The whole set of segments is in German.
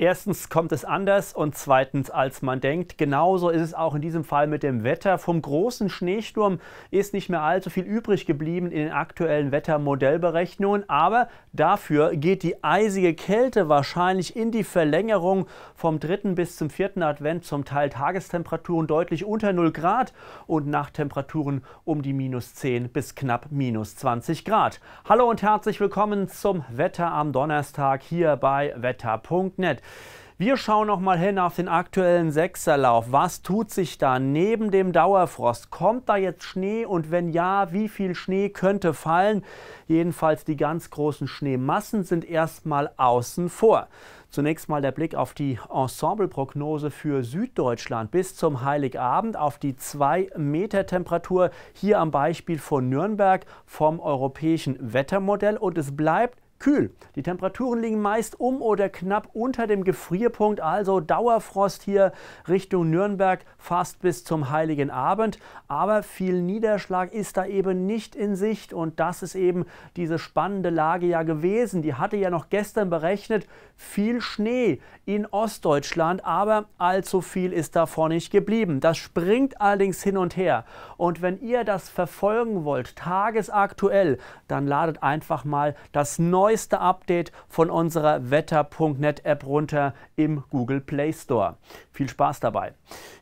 Erstens kommt es anders und zweitens, als man denkt. Genauso ist es auch in diesem Fall mit dem Wetter. Vom großen Schneesturm ist nicht mehr allzu viel übrig geblieben in den aktuellen Wettermodellberechnungen, aber dafür geht die eisige Kälte wahrscheinlich in die Verlängerung vom 3. bis zum 4. Advent, zum Teil Tagestemperaturen deutlich unter 0 Grad und Nachttemperaturen um die minus 10 bis knapp minus 20 Grad. Hallo und herzlich willkommen zum Wetter am Donnerstag hier bei wetter.net. Wir schauen noch mal hin auf den aktuellen Sechserlauf. Was tut sich da neben dem Dauerfrost? Kommt da jetzt Schnee und wenn ja, wie viel Schnee könnte fallen? Jedenfalls die ganz großen Schneemassen sind erstmal außen vor. Zunächst mal der Blick auf die Ensembleprognose für Süddeutschland bis zum Heiligabend auf die 2 Meter Temperatur hier am Beispiel von Nürnberg vom europäischen Wettermodell und es bleibt kühl. Die Temperaturen liegen meist um oder knapp unter dem Gefrierpunkt, also Dauerfrost hier Richtung Nürnberg fast bis zum heiligen Abend. Aber viel Niederschlag ist da eben nicht in Sicht und das ist eben diese spannende Lage ja gewesen. Die hatte ja noch gestern berechnet viel Schnee in Ostdeutschland, aber allzu viel ist davon nicht geblieben. Das springt allerdings hin und her. Und wenn ihr das verfolgen wollt, tagesaktuell, dann ladet einfach mal das neue neueste Update von unserer Wetter.net App runter im Google Play Store. Viel Spaß dabei.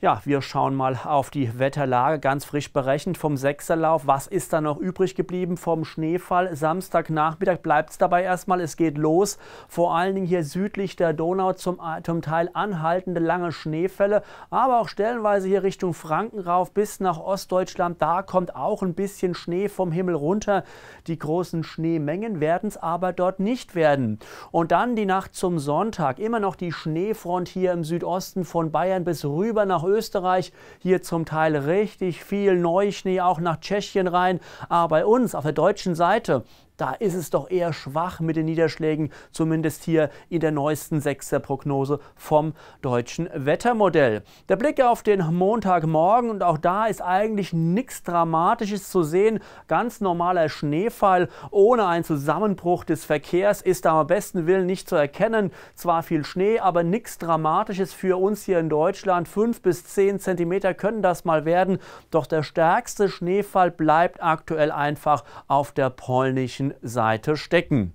Ja, wir schauen mal auf die Wetterlage, ganz frisch berechnet vom Sechserlauf. Was ist da noch übrig geblieben vom Schneefall? Samstagnachmittag bleibt es dabei erstmal. Es geht los. Vor allen Dingen hier südlich der Donau zum, äh, zum Teil anhaltende lange Schneefälle, aber auch stellenweise hier Richtung Franken rauf bis nach Ostdeutschland. Da kommt auch ein bisschen Schnee vom Himmel runter. Die großen Schneemengen werden es aber dort nicht werden. Und dann die Nacht zum Sonntag. Immer noch die Schneefront hier im Südosten von Bayern bis rüber nach Österreich. Hier zum Teil richtig viel Neuschnee, auch nach Tschechien rein. Aber bei uns auf der deutschen Seite da ist es doch eher schwach mit den Niederschlägen, zumindest hier in der neuesten sechster Prognose vom deutschen Wettermodell. Der Blick auf den Montagmorgen und auch da ist eigentlich nichts Dramatisches zu sehen. Ganz normaler Schneefall ohne einen Zusammenbruch des Verkehrs ist da am besten Willen nicht zu erkennen. Zwar viel Schnee, aber nichts Dramatisches für uns hier in Deutschland. Fünf bis zehn Zentimeter können das mal werden. Doch der stärkste Schneefall bleibt aktuell einfach auf der polnischen rechten Seite stecken.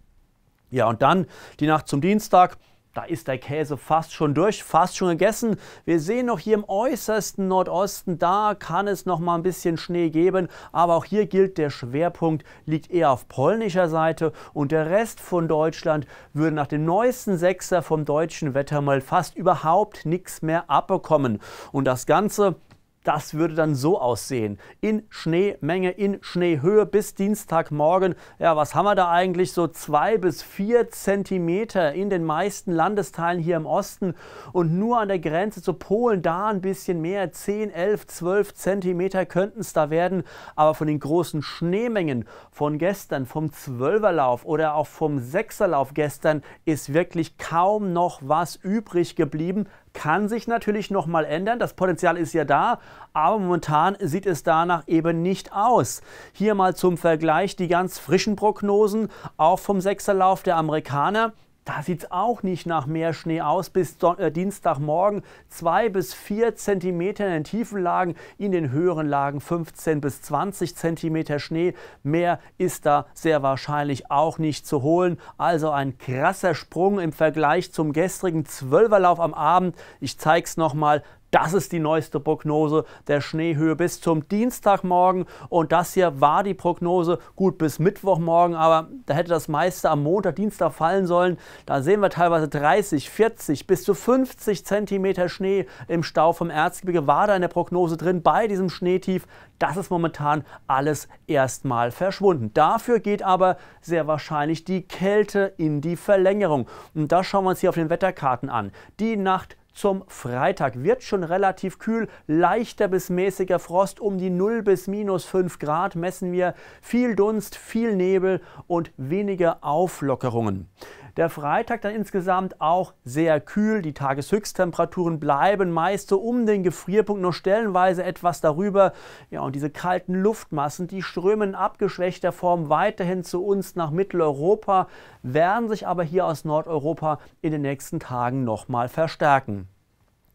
Ja, und dann die Nacht zum Dienstag. Da ist der Käse fast schon durch, fast schon gegessen. Wir sehen noch hier im äußersten Nordosten, da kann es noch mal ein bisschen Schnee geben, aber auch hier gilt der Schwerpunkt liegt eher auf polnischer Seite und der Rest von Deutschland würde nach dem neuesten Sechser vom deutschen Wetter mal fast überhaupt nichts mehr abbekommen. Und das Ganze das würde dann so aussehen. In Schneemenge, in Schneehöhe bis Dienstagmorgen. Ja, was haben wir da eigentlich? So zwei bis vier Zentimeter in den meisten Landesteilen hier im Osten und nur an der Grenze zu Polen da ein bisschen mehr. 10, 11, 12 Zentimeter könnten es da werden. Aber von den großen Schneemengen von gestern, vom Zwölferlauf oder auch vom Sechserlauf gestern ist wirklich kaum noch was übrig geblieben kann sich natürlich nochmal ändern. Das Potenzial ist ja da, aber momentan sieht es danach eben nicht aus. Hier mal zum Vergleich die ganz frischen Prognosen, auch vom Sechserlauf der Amerikaner. Da sieht es auch nicht nach mehr Schnee aus. Bis Don äh, Dienstagmorgen Zwei bis vier Zentimeter in den tiefen Lagen, in den höheren Lagen 15 bis 20 Zentimeter Schnee. Mehr ist da sehr wahrscheinlich auch nicht zu holen. Also ein krasser Sprung im Vergleich zum gestrigen Zwölferlauf am Abend. Ich zeige es nochmal. Das ist die neueste Prognose der Schneehöhe bis zum Dienstagmorgen. Und das hier war die Prognose gut bis Mittwochmorgen, aber da hätte das meiste am Montag, Dienstag fallen sollen. Da sehen wir teilweise 30, 40 bis zu 50 Zentimeter Schnee im Stau vom Erzgebirge. War da in der Prognose drin bei diesem Schneetief? Das ist momentan alles erstmal verschwunden. Dafür geht aber sehr wahrscheinlich die Kälte in die Verlängerung. Und das schauen wir uns hier auf den Wetterkarten an. Die Nacht zum Freitag wird schon relativ kühl, leichter bis mäßiger Frost, um die 0 bis minus 5 Grad messen wir, viel Dunst, viel Nebel und weniger Auflockerungen. Der Freitag dann insgesamt auch sehr kühl. Die Tageshöchsttemperaturen bleiben meist so um den Gefrierpunkt, nur stellenweise etwas darüber. Ja, und diese kalten Luftmassen, die strömen in abgeschwächter Form weiterhin zu uns nach Mitteleuropa, werden sich aber hier aus Nordeuropa in den nächsten Tagen nochmal verstärken.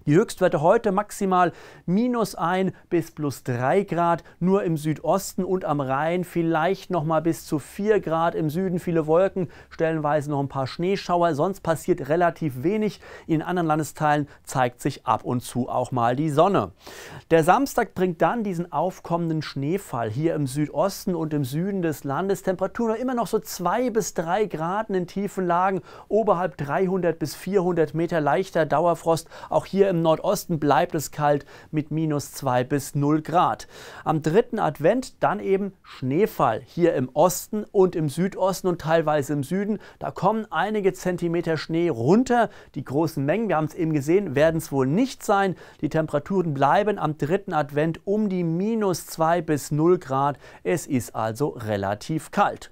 Die Höchstwerte heute maximal minus 1 bis plus 3 Grad, nur im Südosten und am Rhein vielleicht noch mal bis zu 4 Grad, im Süden viele Wolken, stellenweise noch ein paar Schneeschauer, sonst passiert relativ wenig. In anderen Landesteilen zeigt sich ab und zu auch mal die Sonne. Der Samstag bringt dann diesen aufkommenden Schneefall hier im Südosten und im Süden des Landes. Temperaturen immer noch so 2 bis 3 Grad in tiefen Lagen, oberhalb 300 bis 400 Meter leichter Dauerfrost, auch hier im im Nordosten bleibt es kalt mit minus 2 bis 0 Grad. Am dritten Advent dann eben Schneefall hier im Osten und im Südosten und teilweise im Süden. Da kommen einige Zentimeter Schnee runter. Die großen Mengen, wir haben es eben gesehen, werden es wohl nicht sein. Die Temperaturen bleiben am dritten Advent um die minus 2 bis 0 Grad. Es ist also relativ kalt.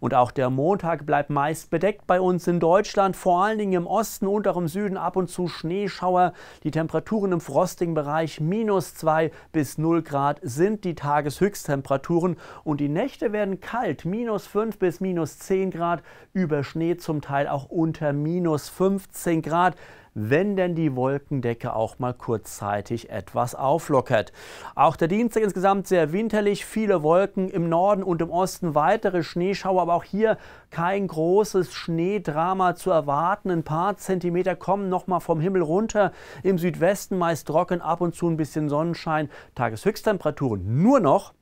Und auch der Montag bleibt meist bedeckt bei uns in Deutschland, vor allen Dingen im Osten und auch im Süden ab und zu Schneeschauer. Die Temperaturen im frostigen Bereich minus 2 bis 0 Grad sind die Tageshöchsttemperaturen und die Nächte werden kalt, minus 5 bis minus 10 Grad, über Schnee zum Teil auch unter minus 15 Grad wenn denn die Wolkendecke auch mal kurzzeitig etwas auflockert. Auch der Dienstag insgesamt sehr winterlich, viele Wolken im Norden und im Osten, weitere Schneeschauer, aber auch hier kein großes Schneedrama zu erwarten. Ein paar Zentimeter kommen nochmal vom Himmel runter. Im Südwesten meist trocken, ab und zu ein bisschen Sonnenschein. Tageshöchsttemperaturen nur noch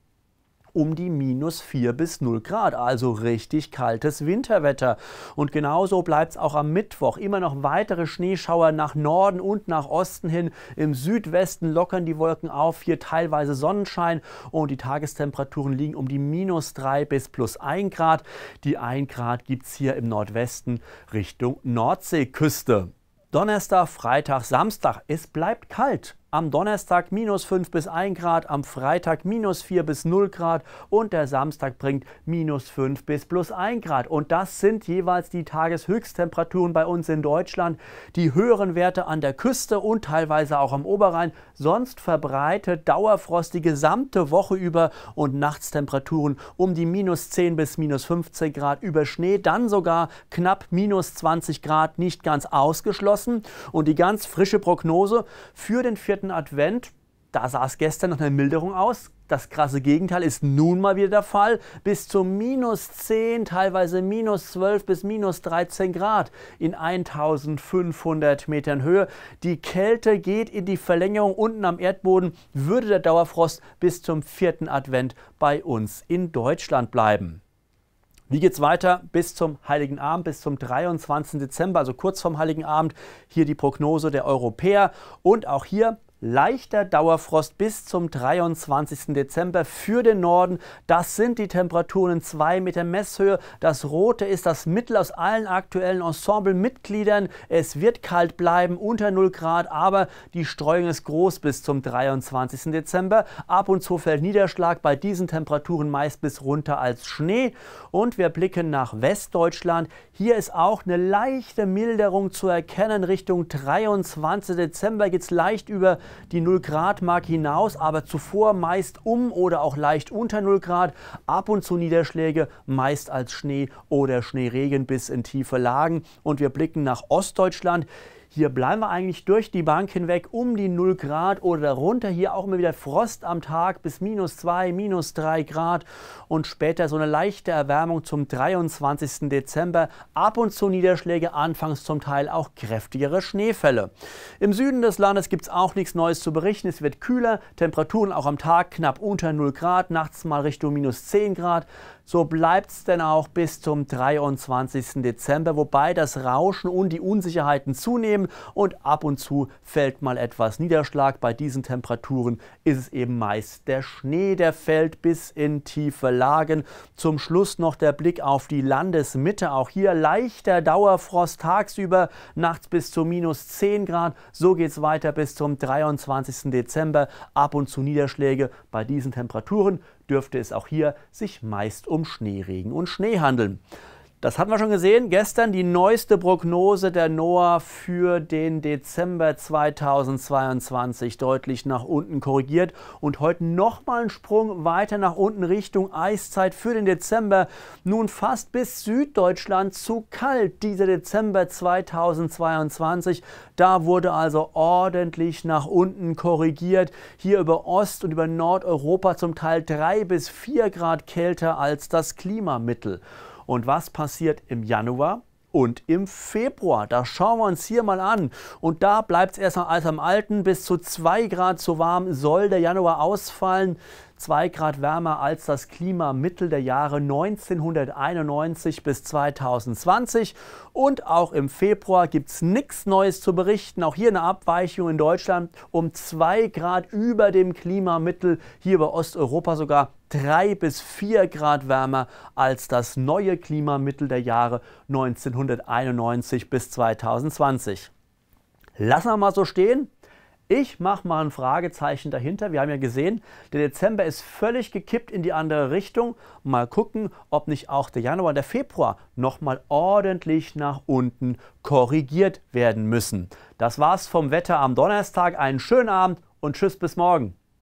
um die minus 4 bis 0 Grad, also richtig kaltes Winterwetter. Und genauso bleibt es auch am Mittwoch. Immer noch weitere Schneeschauer nach Norden und nach Osten hin. Im Südwesten lockern die Wolken auf, hier teilweise Sonnenschein und die Tagestemperaturen liegen um die minus 3 bis plus 1 Grad. Die 1 Grad gibt es hier im Nordwesten Richtung Nordseeküste. Donnerstag, Freitag, Samstag. Es bleibt kalt. Am Donnerstag minus 5 bis 1 Grad, am Freitag minus 4 bis 0 Grad und der Samstag bringt minus 5 bis plus 1 Grad. Und das sind jeweils die Tageshöchsttemperaturen bei uns in Deutschland. Die höheren Werte an der Küste und teilweise auch am Oberrhein. Sonst verbreitet Dauerfrost die gesamte Woche über und Nachtstemperaturen um die minus 10 bis minus 15 Grad über Schnee. Dann sogar knapp minus 20 Grad, nicht ganz ausgeschlossen. Und die ganz frische Prognose für den 4 dritten Advent, da sah es gestern noch eine Milderung aus. Das krasse Gegenteil ist nun mal wieder der Fall. Bis zu minus 10, teilweise minus 12 bis minus 13 Grad in 1500 Metern Höhe. Die Kälte geht in die Verlängerung. Unten am Erdboden würde der Dauerfrost bis zum vierten Advent bei uns in Deutschland bleiben. Wie geht es weiter bis zum Heiligen Abend, bis zum 23. Dezember, also kurz vorm Heiligen Abend? Hier die Prognose der Europäer und auch hier Leichter Dauerfrost bis zum 23. Dezember für den Norden. Das sind die Temperaturen in 2 Meter Messhöhe. Das rote ist das Mittel aus allen aktuellen Ensemblemitgliedern. Es wird kalt bleiben, unter 0 Grad, aber die Streuung ist groß bis zum 23. Dezember. Ab und zu fällt Niederschlag bei diesen Temperaturen meist bis runter als Schnee. Und wir blicken nach Westdeutschland. Hier ist auch eine leichte Milderung zu erkennen. Richtung 23. Dezember geht es leicht über die 0 grad Mark hinaus, aber zuvor meist um oder auch leicht unter 0 Grad. Ab und zu Niederschläge, meist als Schnee oder Schneeregen bis in tiefe Lagen. Und wir blicken nach Ostdeutschland. Hier bleiben wir eigentlich durch die Bank hinweg um die 0 Grad oder darunter. Hier auch immer wieder Frost am Tag bis minus 2, minus 3 Grad und später so eine leichte Erwärmung zum 23. Dezember. Ab und zu Niederschläge, anfangs zum Teil auch kräftigere Schneefälle. Im Süden des Landes gibt es auch nichts Neues zu berichten. Es wird kühler, Temperaturen auch am Tag knapp unter 0 Grad, nachts mal Richtung minus 10 Grad. So bleibt es denn auch bis zum 23. Dezember, wobei das Rauschen und die Unsicherheiten zunehmen und ab und zu fällt mal etwas Niederschlag. Bei diesen Temperaturen ist es eben meist der Schnee, der fällt bis in tiefe Lagen. Zum Schluss noch der Blick auf die Landesmitte. Auch hier leichter Dauerfrost tagsüber, nachts bis zu minus 10 Grad. So geht es weiter bis zum 23. Dezember. Ab und zu Niederschläge bei diesen Temperaturen dürfte es auch hier sich meist um Schneeregen und Schnee handeln. Das hatten wir schon gesehen. Gestern die neueste Prognose der NOAA für den Dezember 2022 deutlich nach unten korrigiert und heute nochmal ein Sprung weiter nach unten Richtung Eiszeit für den Dezember. Nun fast bis Süddeutschland zu kalt dieser Dezember 2022. Da wurde also ordentlich nach unten korrigiert. Hier über Ost- und über Nordeuropa zum Teil drei bis vier Grad kälter als das Klimamittel. Und was passiert im Januar? und im Februar. Da schauen wir uns hier mal an. Und da bleibt es erstmal als am Alten. Bis zu 2 Grad zu warm soll der Januar ausfallen. 2 Grad wärmer als das Klimamittel der Jahre 1991 bis 2020. Und auch im Februar gibt es nichts Neues zu berichten. Auch hier eine Abweichung in Deutschland um 2 Grad über dem Klimamittel, hier bei Osteuropa sogar drei bis vier Grad wärmer als das neue Klimamittel der Jahre 1991 bis 2020. Lassen wir mal so stehen. Ich mache mal ein Fragezeichen dahinter. Wir haben ja gesehen, der Dezember ist völlig gekippt in die andere Richtung. Mal gucken, ob nicht auch der Januar der Februar nochmal ordentlich nach unten korrigiert werden müssen. Das war's vom Wetter am Donnerstag. Einen schönen Abend und tschüss bis morgen.